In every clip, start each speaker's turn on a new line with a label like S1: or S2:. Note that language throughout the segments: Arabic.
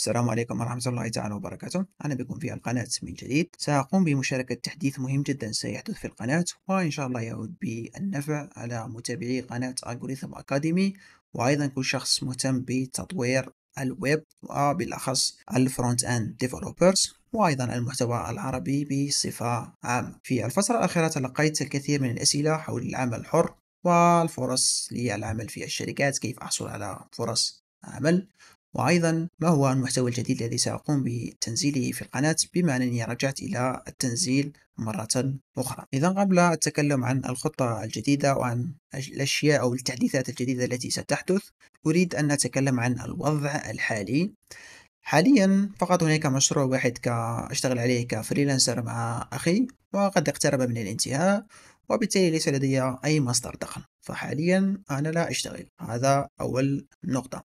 S1: السلام عليكم ورحمة الله تعالى وبركاته أنا بكم في القناة من جديد سأقوم بمشاركة تحديث مهم جدا سيحدث في القناة وإن شاء الله يعود بالنفع على متابعي قناة Algorithm Academy وأيضا كل شخص مهتم بتطوير الويب وبالأخص الفرونت أند ديفلوبرز وأيضا المحتوى العربي بصفة عامة في الفترة الأخيرة تلقيت الكثير من الأسئلة حول العمل الحر والفرص للعمل في الشركات كيف أحصل على فرص عمل وأيضا ما هو المحتوى الجديد الذي سأقوم بتنزيله في القناة بما أنني رجعت إلى التنزيل مرة أخرى إذا قبل التكلم عن الخطة الجديدة وعن الأشياء أو التحديثات الجديدة التي ستحدث أريد أن أتكلم عن الوضع الحالي حاليا فقط هناك مشروع واحد أشتغل عليه كفريلانسر مع أخي وقد اقترب من الانتهاء وبالتالي ليس لدي أي مصدر دخل فحاليا أنا لا أشتغل هذا أول نقطة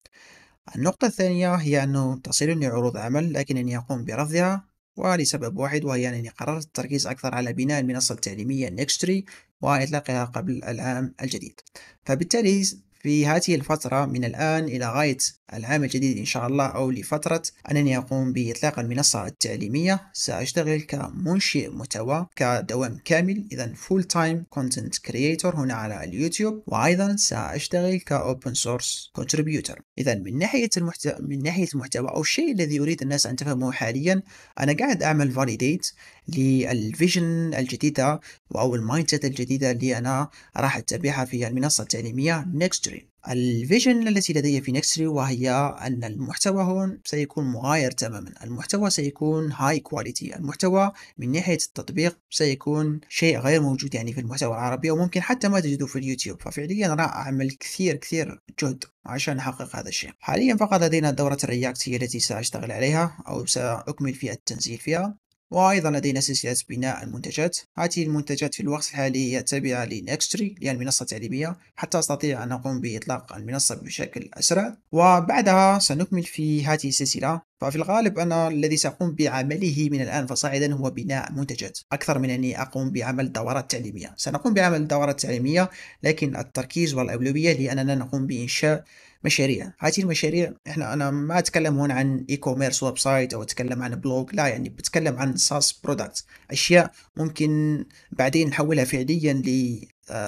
S1: النقطة الثانية هي أنه تصلني عروض عمل لكنني أقوم برفضها ولسبب واحد وهي أنني قررت التركيز أكثر على بناء المنصة التعليمية نيكستري وإطلاقها قبل العام الجديد فبالتالي في هذه الفترة من الآن إلى غاية العام الجديد إن شاء الله أو لفترة أنني أقوم بإطلاق المنصة التعليمية سأشتغل كمنشئ محتوى كدوام كامل إذا فول تايم كونتنت كرييتور هنا على اليوتيوب وأيضا سأشتغل كأوبن سورس كونتريبيوتر إذا من ناحية المحتوى من ناحية المحتوى أو الشيء الذي يريد الناس أن تفهمه حاليا أنا قاعد أعمل فاليديت للفيجن الجديدة أو المايند سيت الجديدة اللي أنا راح أتبعها في المنصة التعليمية نيكست نكسري الفيجن التي لدي في نكسري وهي أن المحتوى هون سيكون مغاير تماما المحتوى سيكون هاي كواليتي المحتوى من ناحية التطبيق سيكون شيء غير موجود يعني في المحتوى العربي وممكن حتى ما تجده في اليوتيوب ففعليا راح أعمل كثير كثير جهد عشان أحقق هذا الشيء حاليا فقط لدينا دورة الرياكت هي التي سأشتغل عليها أو سأكمل في التنزيل فيها وأيضا لدينا سلسلة بناء المنتجات هذه المنتجات في الوقت الحالي هي تابعة لنكستري هي المنصة التعليمية حتى أستطيع أن أقوم بإطلاق المنصة بشكل أسرع وبعدها سنكمل في هذه السلسلة ففي الغالب أنا الذي سأقوم بعمله من الآن فصاعدا هو بناء منتجات أكثر من أني أقوم بعمل دورات تعليمية سنقوم بعمل دورات تعليمية لكن التركيز والأولوية لأننا نقوم بإنشاء مشاريع هذه المشاريع احنا انا ما اتكلم هنا عن اي كوميرس ويب سايت او اتكلم عن بلوج لا يعني بتكلم عن ساس برودكت اشياء ممكن بعدين نحولها فعليا ل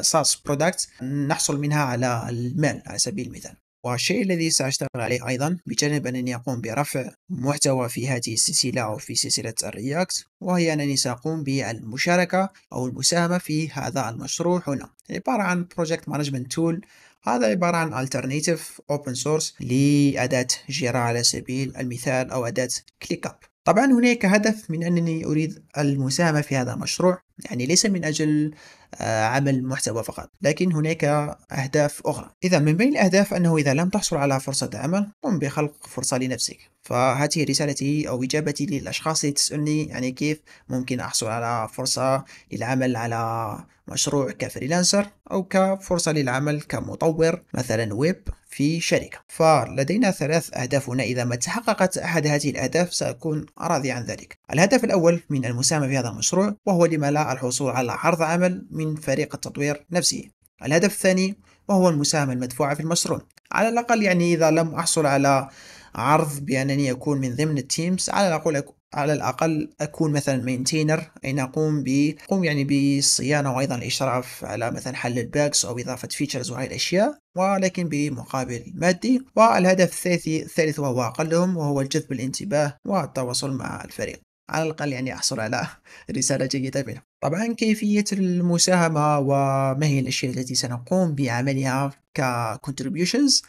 S1: ساس آه، برودكت نحصل منها على المال على سبيل المثال والشيء الذي سأشتغل عليه أيضا بجانب أنني أقوم برفع محتوى في هذه السلسلة أو في سلسلة الرياكت وهي أنني سأقوم بالمشاركة أو المساهمة في هذا المشروع هنا عبارة عن Project Management Tool هذا عبارة عن Alternative Open Source لأداة جيرا على سبيل المثال أو أداة ClickUp طبعا هناك هدف من أنني أريد المساهمة في هذا المشروع يعني ليس من أجل آه، عمل محتوى فقط لكن هناك أهداف أخرى إذا من بين الأهداف أنه إذا لم تحصل على فرصة عمل قم بخلق فرصة لنفسك فهذه رسالتي أو إجابتي للأشخاص اللي تسألني يعني كيف ممكن أحصل على فرصة للعمل على مشروع كفريلانسر أو كفرصة للعمل كمطور مثلا ويب في شركة فلدينا ثلاث أهداف هنا إذا ما تحققت أحد هذه الأهداف سأكون راضي عن ذلك الهدف الأول من المساهمة في هذا المشروع وهو لما لا الحصول على عرض عمل من فريق التطوير نفسه الهدف الثاني وهو المساهمة المدفوعة في المشروع على الأقل يعني إذا لم أحصل على عرض بأنني أكون من ضمن التيمز على الأقل على الأقل أكون مثلا مينتينر اي نقوم ب أقوم يعني بالصيانة وأيضا الإشراف على مثلا حل الباكس أو إضافة فيتشرز وهذه الأشياء ولكن بمقابل مادي والهدف الثالث الثالث وهو أقلهم وهو جذب الانتباه والتواصل مع الفريق على الأقل يعني أحصل على رسالة جيدة منه طبعا كيفية المساهمة وما هي الأشياء التي سنقوم بعملها ككونتريبيوشنز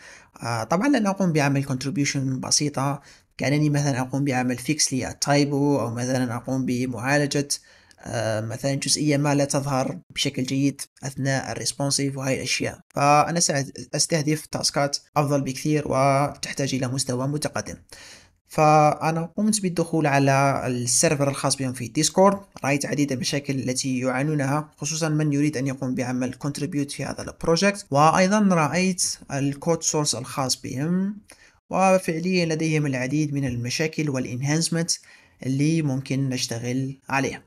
S1: آه، طبعا لن أقوم بعمل كونتريبيوشن بسيطة كأنني مثلا أقوم بعمل فيكس للتايبو أو مثلا أقوم بمعالجة آه، مثلا جزئية ما لا تظهر بشكل جيد أثناء الريسبونسيف وهاي الأشياء فأنا سأستهدف تاسكات أفضل بكثير وتحتاج إلى مستوى متقدم فأنا قمت بالدخول على السيرفر الخاص بهم في ديسكورد رأيت عديد المشاكل التي يعانونها خصوصا من يريد أن يقوم بعمل كونتريبيوت في هذا البروجكت وأيضا رأيت الكود سورس الخاص بهم وفعليا لديهم العديد من المشاكل والإنهانسمنت اللي ممكن نشتغل عليها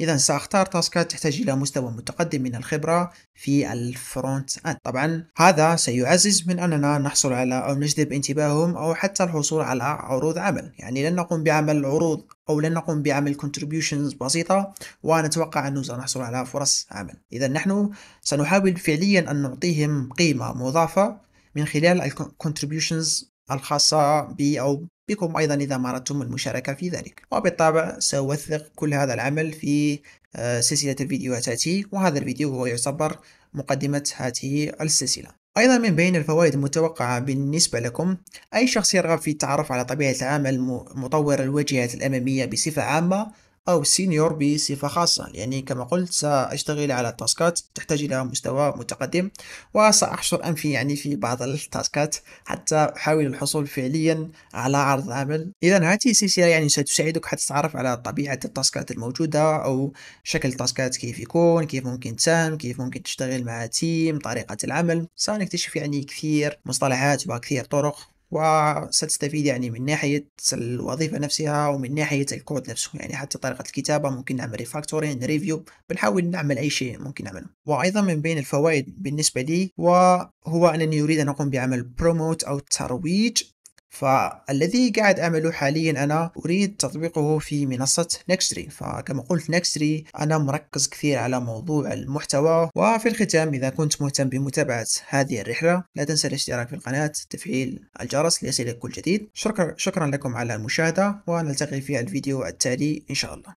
S1: إذا سأختار تاسكات تحتاج إلى مستوى متقدم من الخبرة في الفرونت أند طبعا هذا سيعزز من أننا نحصل على أو نجذب انتباههم أو حتى الحصول على عروض عمل يعني لن نقوم بعمل عروض أو لن نقوم بعمل كونتريبيوشنز بسيطة ونتوقع أنه سنحصل على فرص عمل إذا نحن سنحاول فعليا أن نعطيهم قيمة مضافة من خلال الكونتريبيوشنز الخاصة بي أو بكم أيضا إذا ما أردتم المشاركة في ذلك وبالطبع سأوثق كل هذا العمل في آه، سلسلة الفيديوهات التي وهذا الفيديو هو يعتبر مقدمة هذه السلسلة أيضا من بين الفوائد المتوقعة بالنسبة لكم أي شخص يرغب في التعرف على طبيعة العمل مطور الواجهات الأمامية بصفة عامة أو سينيور بصفة خاصة يعني كما قلت سأشتغل على تاسكات تحتاج إلى مستوى متقدم وسأحشر أنفي يعني في بعض التاسكات حتى أحاول الحصول فعليا على عرض عمل إذا هذه السلسلة يعني ستساعدك حتى تتعرف على طبيعة التاسكات الموجودة أو شكل التاسكات كيف يكون كيف ممكن تساهم كيف ممكن تشتغل مع تيم طريقة العمل سنكتشف يعني كثير مصطلحات وكثير طرق وستستفيد يعني من ناحية الوظيفة نفسها ومن ناحية الكود نفسه يعني حتى طريقة الكتابة ممكن نعمل ريفاكتورين ريفيو بنحاول نعمل أي شيء ممكن نعمله وأيضا من بين الفوائد بالنسبة لي وهو أنني أريد أن أقوم بعمل بروموت أو ترويج فالذي قاعد أعمله حاليا أنا أريد تطبيقه في منصة نكستري فكما قلت نكستري أنا مركز كثير على موضوع المحتوى وفي الختام إذا كنت مهتم بمتابعة هذه الرحلة لا تنسى الاشتراك في القناة تفعيل الجرس ليصلك كل جديد شكرا, شكرا لكم على المشاهدة ونلتقي في الفيديو التالي إن شاء الله